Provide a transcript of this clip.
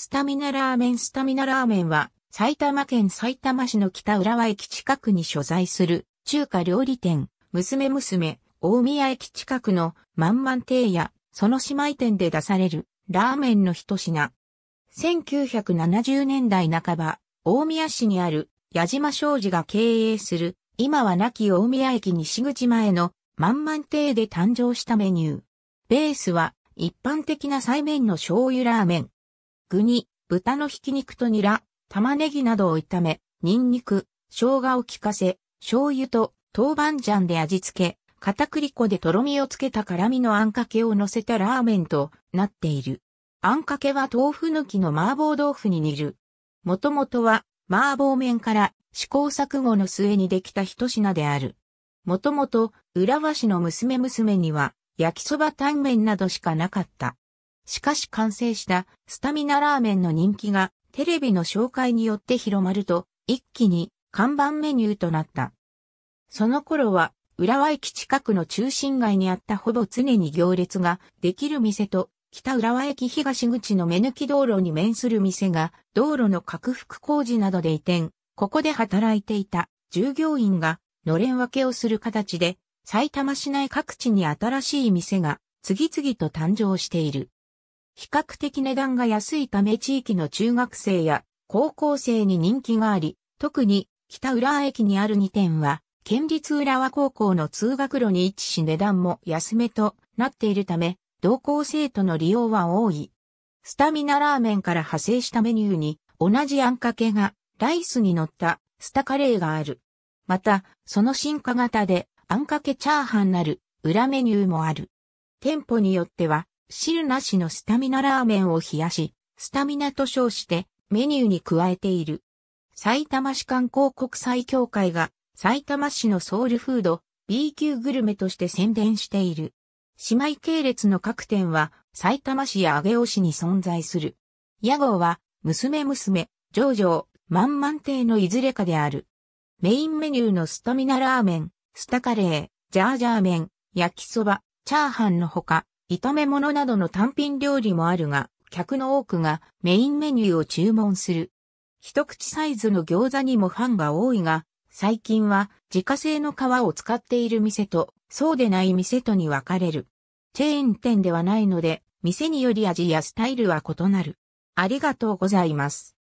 スタミナラーメンスタミナラーメンは埼玉県埼玉市の北浦和駅近くに所在する中華料理店、娘娘、大宮駅近くの万万亭やその姉妹店で出されるラーメンの一品。1970年代半ば、大宮市にある矢島商事が経営する今は亡き大宮駅西口前の万万亭で誕生したメニュー。ベースは一般的な菜麺の醤油ラーメン。具に、豚のひき肉とニラ、玉ねぎなどを炒め、ニンニク、生姜を効かせ、醤油と豆板醤で味付け、片栗粉でとろみをつけた辛味のあんかけを乗せたラーメンとなっている。あんかけは豆腐抜きの麻婆豆腐に似る。もともとは麻婆麺から試行錯誤の末にできた一品である。もともと浦和市の娘娘には焼きそばタンメンなどしかなかった。しかし完成したスタミナラーメンの人気がテレビの紹介によって広まると一気に看板メニューとなった。その頃は浦和駅近くの中心街にあったほぼ常に行列ができる店と北浦和駅東口の目抜き道路に面する店が道路の拡幅工事などで移転、ここで働いていた従業員がのれん分けをする形で埼玉市内各地に新しい店が次々と誕生している。比較的値段が安いため地域の中学生や高校生に人気があり、特に北浦和駅にある2店は、県立浦和高校の通学路に位置し値段も安めとなっているため、同校生徒の利用は多い。スタミナラーメンから派生したメニューに、同じあんかけがライスに乗ったスタカレーがある。また、その進化型であんかけチャーハンなる裏メニューもある。店舗によっては汁なしのスタミナラーメンを冷やし、スタミナと称してメニューに加えている。埼玉市観光国際協会が埼玉市のソウルフード B 級グルメとして宣伝している。姉妹系列の各店は埼玉市や上尾市に存在する。屋号は娘娘、上々、満々亭のいずれかである。メインメニューのスタミナラーメン、スタカレー、ジャージャー麺、焼きそば、チャーハンのほか、炒め物などの単品料理もあるが、客の多くがメインメニューを注文する。一口サイズの餃子にもファンが多いが、最近は自家製の皮を使っている店と、そうでない店とに分かれる。チェーン店ではないので、店により味やスタイルは異なる。ありがとうございます。